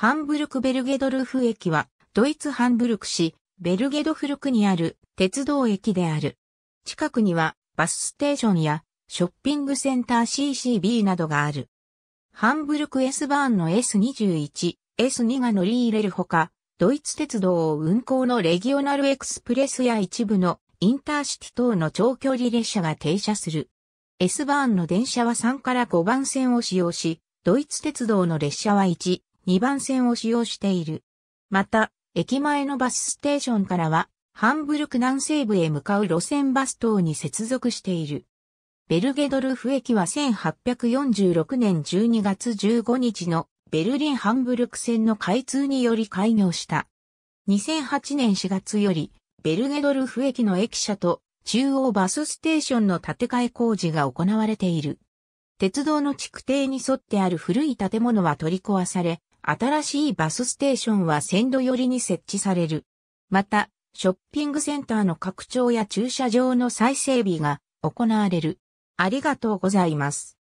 ハンブルクベルゲドルフ駅は、ドイツハンブルク市、ベルゲドフルクにある鉄道駅である。近くにはバスステーションやショッピングセンター CCB などがある。ハンブルク S バーンの S21、S2 が乗り入れるほか、ドイツ鉄道を運行のレギオナルエクスプレスや一部のインターシティ等の長距離列車が停車する。S バーンの電車は3から5番線を使用し、ドイツ鉄道の列車は1、2番線を使用している。また、駅前のバスステーションからは、ハンブルク南西部へ向かう路線バス等に接続している。ベルゲドルフ駅は1846年12月15日のベルリン・ハンブルク線の開通により開業した。2008年4月より、ベルゲドルフ駅の駅舎と中央バスステーションの建て替え工事が行われている。鉄道の築堤に沿ってある古い建物は取り壊され、新しいバスステーションは線路寄りに設置される。また、ショッピングセンターの拡張や駐車場の再整備が行われる。ありがとうございます。